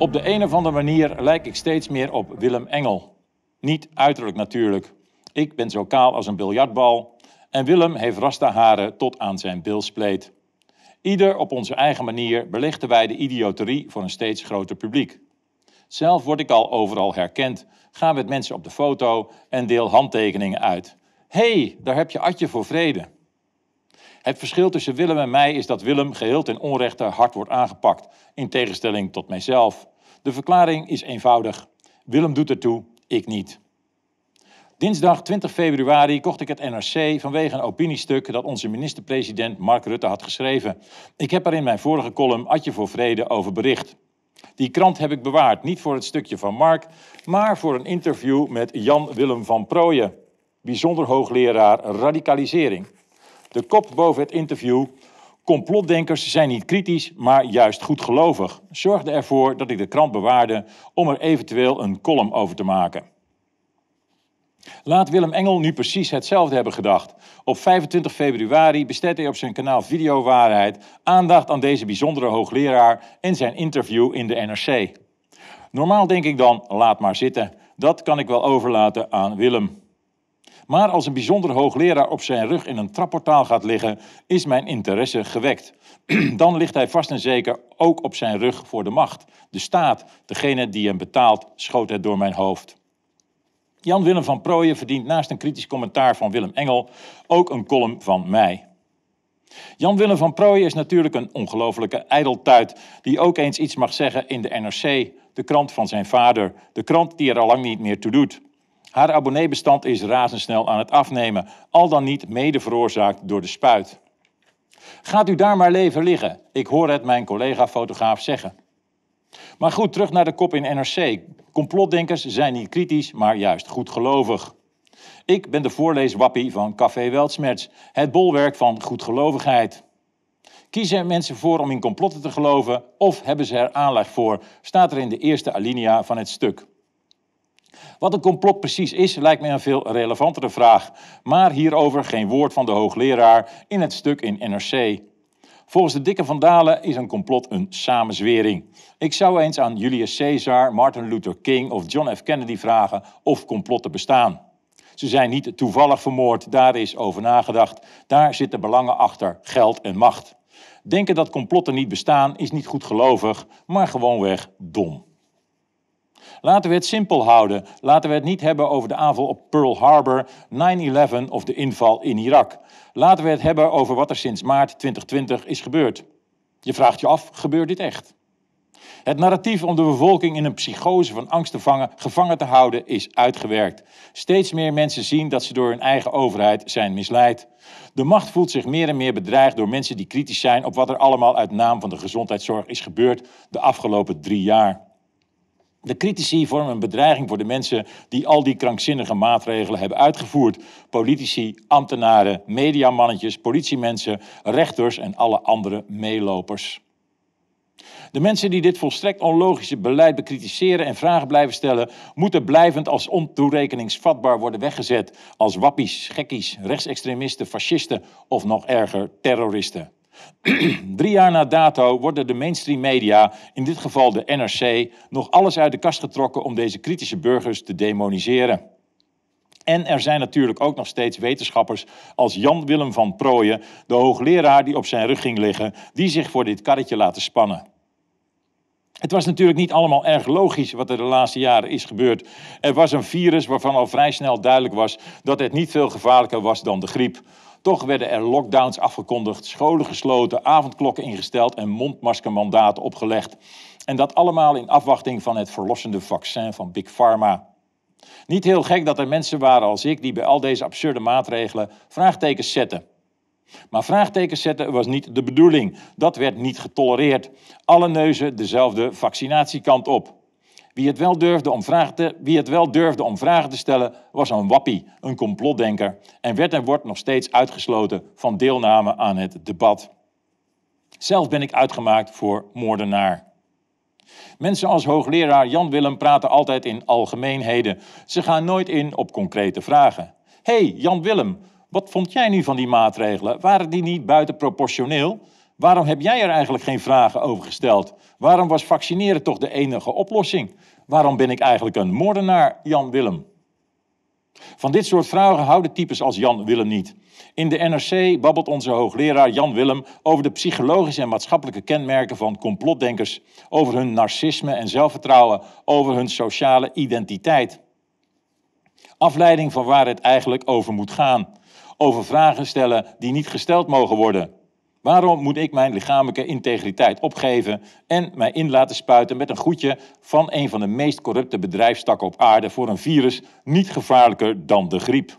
Op de een of andere manier lijk ik steeds meer op Willem Engel. Niet uiterlijk natuurlijk. Ik ben zo kaal als een biljartbal en Willem heeft rastaharen tot aan zijn bilspleet. Ieder op onze eigen manier belichten wij de idioterie voor een steeds groter publiek. Zelf word ik al overal herkend, ga met mensen op de foto en deel handtekeningen uit. hey, daar heb je Atje voor vrede. Het verschil tussen Willem en mij is dat Willem geheel ten onrechte hard wordt aangepakt, in tegenstelling tot mijzelf. De verklaring is eenvoudig. Willem doet ertoe, ik niet. Dinsdag 20 februari kocht ik het NRC vanwege een opiniestuk dat onze minister-president Mark Rutte had geschreven. Ik heb er in mijn vorige column Adje voor Vrede over bericht. Die krant heb ik bewaard, niet voor het stukje van Mark, maar voor een interview met Jan Willem van Prooijen, bijzonder hoogleraar radicalisering. De kop boven het interview. Complotdenkers zijn niet kritisch, maar juist goedgelovig. Zorgde ervoor dat ik de krant bewaarde om er eventueel een column over te maken. Laat Willem Engel nu precies hetzelfde hebben gedacht. Op 25 februari besteedt hij op zijn kanaal Video Waarheid aandacht aan deze bijzondere hoogleraar en zijn interview in de NRC. Normaal denk ik dan, laat maar zitten. Dat kan ik wel overlaten aan Willem. Maar als een bijzonder hoogleraar op zijn rug in een trapportaal gaat liggen, is mijn interesse gewekt. Dan ligt hij vast en zeker ook op zijn rug voor de macht. De staat, degene die hem betaalt, schoot het door mijn hoofd. Jan Willem van Prooijen verdient naast een kritisch commentaar van Willem Engel ook een column van mij. Jan Willem van Prooijen is natuurlijk een ongelofelijke ijdeltuit die ook eens iets mag zeggen in de NRC, de krant van zijn vader, de krant die er al lang niet meer toe doet. Haar abonneebestand is razendsnel aan het afnemen, al dan niet mede veroorzaakt door de spuit. Gaat u daar maar leven liggen, ik hoor het mijn collega-fotograaf zeggen. Maar goed, terug naar de kop in NRC. Complotdenkers zijn niet kritisch, maar juist goedgelovig. Ik ben de voorleeswappie van Café Weltsmerts, het bolwerk van goedgelovigheid. Kiezen mensen voor om in complotten te geloven of hebben ze er aanleg voor, staat er in de eerste alinea van het stuk. Wat een complot precies is, lijkt mij een veel relevantere vraag, maar hierover geen woord van de hoogleraar in het stuk in NRC. Volgens de dikke Dalen is een complot een samenzwering. Ik zou eens aan Julius Caesar, Martin Luther King of John F. Kennedy vragen of complotten bestaan. Ze zijn niet toevallig vermoord, daar is over nagedacht. Daar zitten belangen achter, geld en macht. Denken dat complotten niet bestaan is niet goed gelovig, maar gewoonweg dom. Laten we het simpel houden. Laten we het niet hebben over de aanval op Pearl Harbor, 9-11 of de inval in Irak. Laten we het hebben over wat er sinds maart 2020 is gebeurd. Je vraagt je af, gebeurt dit echt? Het narratief om de bevolking in een psychose van angst te vangen, gevangen te houden is uitgewerkt. Steeds meer mensen zien dat ze door hun eigen overheid zijn misleid. De macht voelt zich meer en meer bedreigd door mensen die kritisch zijn op wat er allemaal uit naam van de gezondheidszorg is gebeurd de afgelopen drie jaar. De critici vormen een bedreiging voor de mensen die al die krankzinnige maatregelen hebben uitgevoerd. Politici, ambtenaren, mediamannetjes, politiemensen, rechters en alle andere meelopers. De mensen die dit volstrekt onlogische beleid bekritiseren en vragen blijven stellen, moeten blijvend als ontoerekeningsvatbaar worden weggezet als wappies, gekkies, rechtsextremisten, fascisten of nog erger terroristen. Drie jaar na dato worden de mainstream media, in dit geval de NRC, nog alles uit de kast getrokken om deze kritische burgers te demoniseren. En er zijn natuurlijk ook nog steeds wetenschappers als Jan Willem van Prooijen, de hoogleraar die op zijn rug ging liggen, die zich voor dit karretje laten spannen. Het was natuurlijk niet allemaal erg logisch wat er de laatste jaren is gebeurd. Er was een virus waarvan al vrij snel duidelijk was dat het niet veel gevaarlijker was dan de griep. Toch werden er lockdowns afgekondigd, scholen gesloten, avondklokken ingesteld en mondmaskermandaten opgelegd. En dat allemaal in afwachting van het verlossende vaccin van Big Pharma. Niet heel gek dat er mensen waren als ik die bij al deze absurde maatregelen vraagtekens zetten. Maar vraagtekens zetten was niet de bedoeling. Dat werd niet getolereerd. Alle neuzen dezelfde vaccinatiekant op. Wie het, wel durfde om vragen te, wie het wel durfde om vragen te stellen, was een wappie, een complotdenker en werd en wordt nog steeds uitgesloten van deelname aan het debat. Zelf ben ik uitgemaakt voor moordenaar. Mensen als hoogleraar Jan Willem praten altijd in algemeenheden. Ze gaan nooit in op concrete vragen. hey, Jan Willem, wat vond jij nu van die maatregelen? Waren die niet buitenproportioneel? Waarom heb jij er eigenlijk geen vragen over gesteld? Waarom was vaccineren toch de enige oplossing? Waarom ben ik eigenlijk een moordenaar, Jan Willem? Van dit soort vragen houden types als Jan Willem niet. In de NRC babbelt onze hoogleraar Jan Willem over de psychologische en maatschappelijke kenmerken van complotdenkers, over hun narcisme en zelfvertrouwen, over hun sociale identiteit. Afleiding van waar het eigenlijk over moet gaan over vragen stellen die niet gesteld mogen worden? Waarom moet ik mijn lichamelijke integriteit opgeven en mij in laten spuiten met een goedje van een van de meest corrupte bedrijfstakken op aarde voor een virus niet gevaarlijker dan de griep?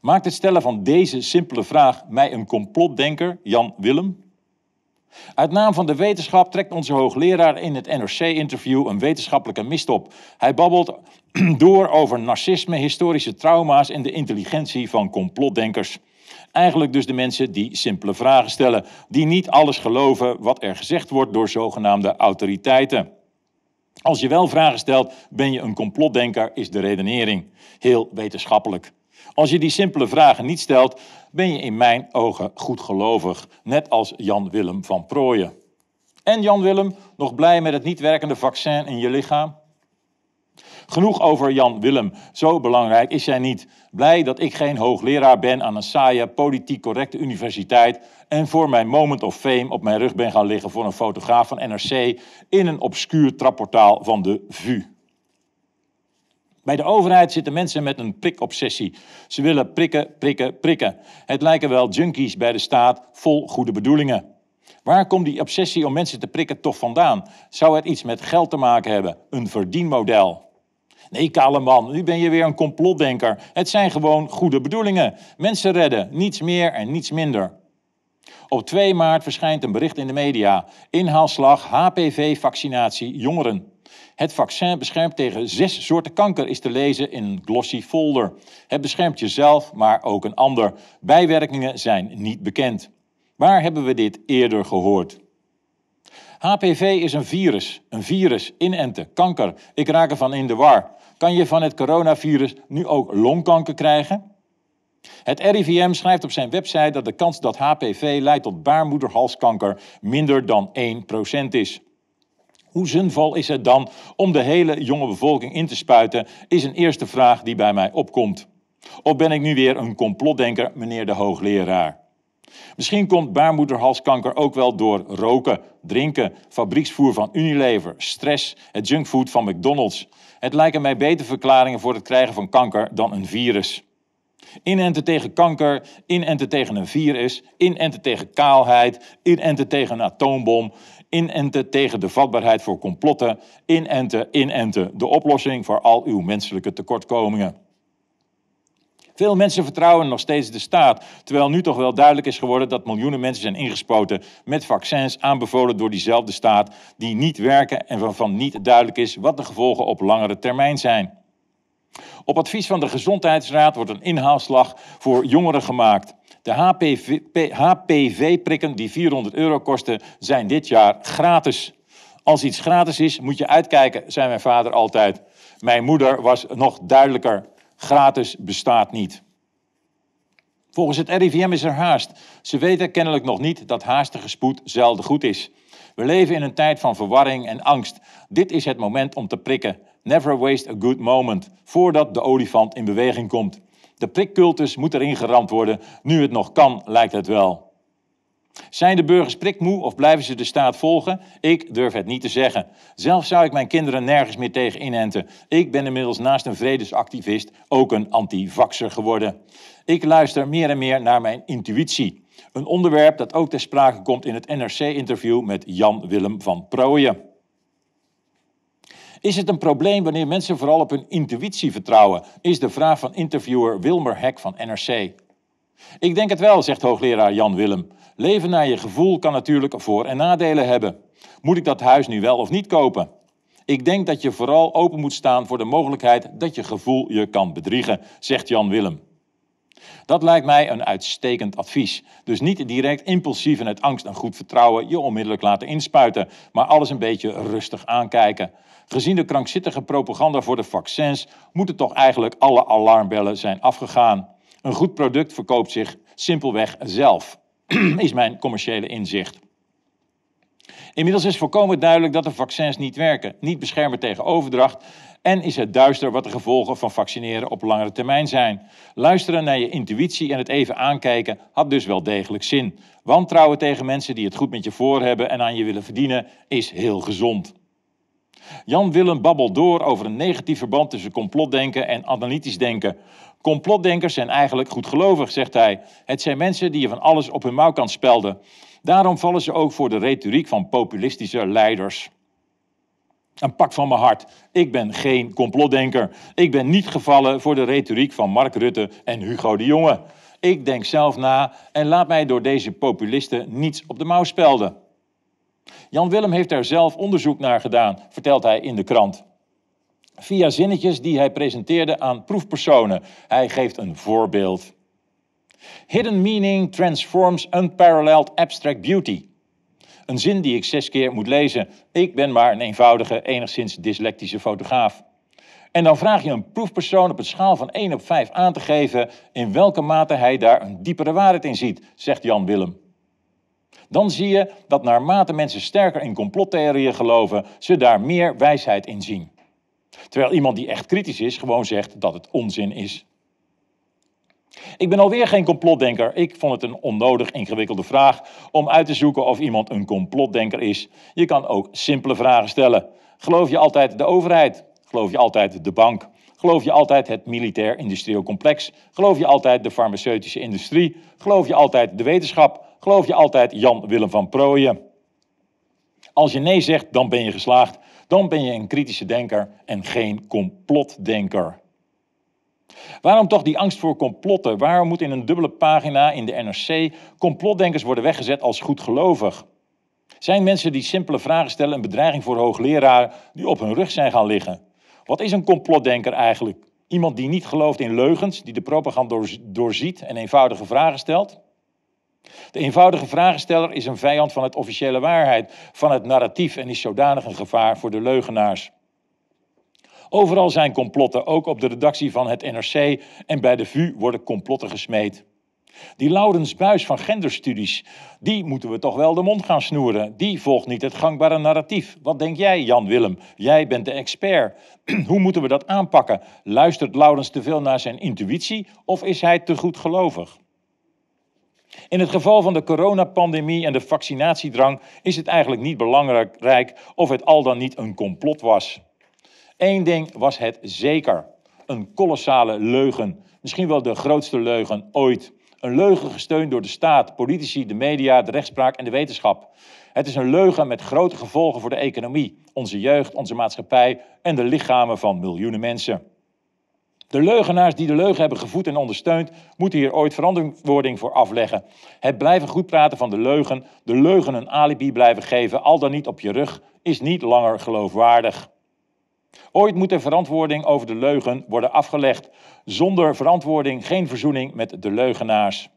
Maakt het stellen van deze simpele vraag mij een complotdenker, Jan Willem? Uit naam van de wetenschap trekt onze hoogleraar in het NRC-interview een wetenschappelijke mist op. Hij babbelt door over narcisme, historische trauma's en de intelligentie van complotdenkers. Eigenlijk dus de mensen die simpele vragen stellen, die niet alles geloven wat er gezegd wordt door zogenaamde autoriteiten. Als je wel vragen stelt, ben je een complotdenker, is de redenering. Heel wetenschappelijk. Als je die simpele vragen niet stelt, ben je in mijn ogen goedgelovig, net als Jan Willem van Prooien. En Jan Willem, nog blij met het niet werkende vaccin in je lichaam? Genoeg over Jan Willem. Zo belangrijk is hij niet. Blij dat ik geen hoogleraar ben aan een saaie, politiek correcte universiteit. En voor mijn moment of fame op mijn rug ben gaan liggen voor een fotograaf van NRC. in een obscuur trapportaal van de VU. Bij de overheid zitten mensen met een prikobsessie. Ze willen prikken, prikken, prikken. Het lijken wel junkies bij de staat, vol goede bedoelingen. Waar komt die obsessie om mensen te prikken toch vandaan? Zou het iets met geld te maken hebben? Een verdienmodel? Nee, kale man, nu ben je weer een complotdenker. Het zijn gewoon goede bedoelingen. Mensen redden, niets meer en niets minder. Op 2 maart verschijnt een bericht in de media. Inhaalslag HPV-vaccinatie jongeren. Het vaccin beschermt tegen zes soorten kanker, is te lezen in een glossy folder. Het beschermt jezelf, maar ook een ander. Bijwerkingen zijn niet bekend. Waar hebben we dit eerder gehoord? HPV is een virus, een virus, inenten, kanker. Ik raak ervan in de war. Kan je van het coronavirus nu ook longkanker krijgen? Het RIVM schrijft op zijn website dat de kans dat HPV leidt tot baarmoederhalskanker minder dan 1% is. Hoe zinvol is het dan om de hele jonge bevolking in te spuiten, is een eerste vraag die bij mij opkomt. Of ben ik nu weer een complotdenker, meneer de hoogleraar? Misschien komt baarmoederhalskanker ook wel door roken, drinken, fabrieksvoer van Unilever, stress, het junkfood van McDonald's. Het lijken mij beter verklaringen voor het krijgen van kanker dan een virus. Inenten tegen kanker, inenten tegen een virus, inenten tegen kaalheid, inenten tegen een atoombom, inenten tegen de vatbaarheid voor complotten, inenten, inenten, de oplossing voor al uw menselijke tekortkomingen. Veel mensen vertrouwen nog steeds de staat, terwijl nu toch wel duidelijk is geworden dat miljoenen mensen zijn ingespoten met vaccins aanbevolen door diezelfde staat, die niet werken en waarvan niet duidelijk is wat de gevolgen op langere termijn zijn. Op advies van de Gezondheidsraad wordt een inhaalslag voor jongeren gemaakt. De HPV-prikken die 400 euro kosten zijn dit jaar gratis. Als iets gratis is, moet je uitkijken, zei mijn vader altijd. Mijn moeder was nog duidelijker. Gratis bestaat niet. Volgens het RIVM is er haast. Ze weten kennelijk nog niet dat haastige spoed zelden goed is. We leven in een tijd van verwarring en angst. Dit is het moment om te prikken. Never waste a good moment, voordat de olifant in beweging komt. De prikcultus moet erin geramd worden. Nu het nog kan, lijkt het wel. Zijn de burgers prikmoe of blijven ze de staat volgen? Ik durf het niet te zeggen. Zelf zou ik mijn kinderen nergens meer tegen inenten. Ik ben inmiddels naast een vredesactivist ook een antivaxer geworden. Ik luister meer en meer naar mijn intuïtie. Een onderwerp dat ook ter sprake komt in het NRC-interview met Jan-Willem van Prooijen. Is het een probleem wanneer mensen vooral op hun intuïtie vertrouwen? Is de vraag van interviewer Wilmer Hek van NRC. Ik denk het wel, zegt hoogleraar Jan Willem. Leven naar je gevoel kan natuurlijk voor- en nadelen hebben. Moet ik dat huis nu wel of niet kopen? Ik denk dat je vooral open moet staan voor de mogelijkheid dat je gevoel je kan bedriegen, zegt Jan Willem. Dat lijkt mij een uitstekend advies. Dus niet direct impulsief en uit angst en goed vertrouwen je onmiddellijk laten inspuiten, maar alles een beetje rustig aankijken. Gezien de krankzinnige propaganda voor de vaccins moeten toch eigenlijk alle alarmbellen zijn afgegaan. Een goed product verkoopt zich simpelweg zelf, is mijn commerciële inzicht. Inmiddels is volkomen duidelijk dat de vaccins niet werken, niet beschermen tegen overdracht en is het duister wat de gevolgen van vaccineren op langere termijn zijn. Luisteren naar je intuïtie en het even aankijken had dus wel degelijk zin. Wantrouwen tegen mensen die het goed met je voor hebben en aan je willen verdienen is heel gezond. Jan Willem babbelt door over een negatief verband tussen complotdenken en analytisch denken. Complotdenkers zijn eigenlijk goedgelovig, zegt hij. Het zijn mensen die je van alles op hun mouw kan spelden. Daarom vallen ze ook voor de retoriek van populistische leiders. Een pak van mijn hart. Ik ben geen complotdenker. Ik ben niet gevallen voor de retoriek van Mark Rutte en Hugo de Jonge. Ik denk zelf na en laat mij door deze populisten niets op de mouw spelden. Jan Willem heeft daar zelf onderzoek naar gedaan, vertelt hij in de krant via zinnetjes die hij presenteerde aan proefpersonen. Hij geeft een voorbeeld. Hidden meaning transforms unparalleled abstract beauty. Een zin die ik zes keer moet lezen. Ik ben maar een eenvoudige, enigszins dyslectische fotograaf. En dan vraag je een proefpersoon op een schaal van 1 op 5 aan te geven in welke mate hij daar een diepere waarheid in ziet, zegt Jan Willem. Dan zie je dat naarmate mensen sterker in complottheorieën geloven, ze daar meer wijsheid in zien. Terwijl iemand die echt kritisch is, gewoon zegt dat het onzin is. Ik ben alweer geen complotdenker. Ik vond het een onnodig ingewikkelde vraag om uit te zoeken of iemand een complotdenker is. Je kan ook simpele vragen stellen. Geloof je altijd de overheid? Geloof je altijd de bank? Geloof je altijd het militair-industrieel complex? Geloof je altijd de farmaceutische industrie? Geloof je altijd de wetenschap? Geloof je altijd Jan Willem van Prooien? Als je nee zegt, dan ben je geslaagd dan ben je een kritische denker en geen complotdenker. Waarom toch die angst voor complotten? Waarom moet in een dubbele pagina in de NRC complotdenkers worden weggezet als goedgelovig? Zijn mensen die simpele vragen stellen een bedreiging voor hoogleraar die op hun rug zijn gaan liggen? Wat is een complotdenker eigenlijk? Iemand die niet gelooft in leugens, die de propaganda doorziet en eenvoudige vragen stelt? De eenvoudige vragensteller is een vijand van het officiële waarheid, van het narratief en is zodanig een gevaar voor de leugenaars. Overal zijn complotten, ook op de redactie van het NRC en bij de VU worden complotten gesmeed. Die Laurens Buis van genderstudies, die moeten we toch wel de mond gaan snoeren. Die volgt niet het gangbare narratief. Wat denk jij, Jan Willem? Jij bent de expert. Hoe moeten we dat aanpakken? Luistert Laurens te veel naar zijn intuïtie of is hij te goed gelovig? In het geval van de coronapandemie en de vaccinatiedrang is het eigenlijk niet belangrijk of het al dan niet een complot was. Eén ding was het zeker: een kolossale leugen. Misschien wel de grootste leugen ooit. Een leugen gesteund door de staat, politici, de media, de rechtspraak en de wetenschap. Het is een leugen met grote gevolgen voor de economie, onze jeugd, onze maatschappij en de lichamen van miljoenen mensen. De leugenaars die de leugen hebben gevoed en ondersteund, moeten hier ooit verantwoording voor afleggen. Het blijven goed praten van de leugen, de leugen een alibi blijven geven, al dan niet op je rug, is niet langer geloofwaardig. Ooit moet er verantwoording over de leugen worden afgelegd. Zonder verantwoording geen verzoening met de leugenaars.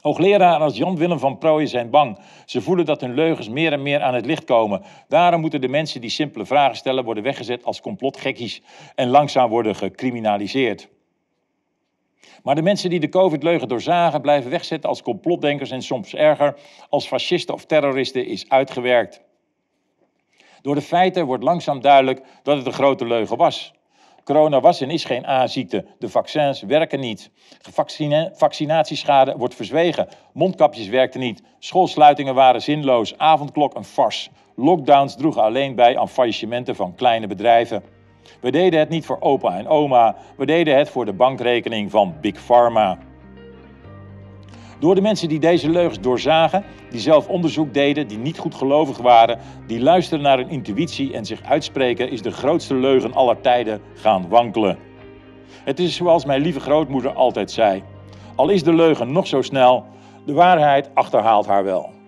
Hoogleraren als Jan Willem van Prooijen zijn bang. Ze voelen dat hun leugens meer en meer aan het licht komen. Daarom moeten de mensen die simpele vragen stellen worden weggezet als complotgekkies en langzaam worden gecriminaliseerd. Maar de mensen die de COVID-leugen doorzagen blijven wegzetten als complotdenkers en soms erger als fascisten of terroristen is uitgewerkt. Door de feiten wordt langzaam duidelijk dat het een grote leugen was. Corona was en is geen A-ziekte. De vaccins werken niet. Vaccine, vaccinatieschade wordt verzwegen. Mondkapjes werkten niet. Schoolsluitingen waren zinloos. Avondklok een farce. Lockdowns droegen alleen bij aan faillissementen van kleine bedrijven. We deden het niet voor opa en oma. We deden het voor de bankrekening van Big Pharma. Door de mensen die deze leugens doorzagen, die zelf onderzoek deden, die niet goed gelovig waren, die luisteren naar hun intuïtie en zich uitspreken, is de grootste leugen aller tijden gaan wankelen. Het is zoals mijn lieve grootmoeder altijd zei: al is de leugen nog zo snel, de waarheid achterhaalt haar wel.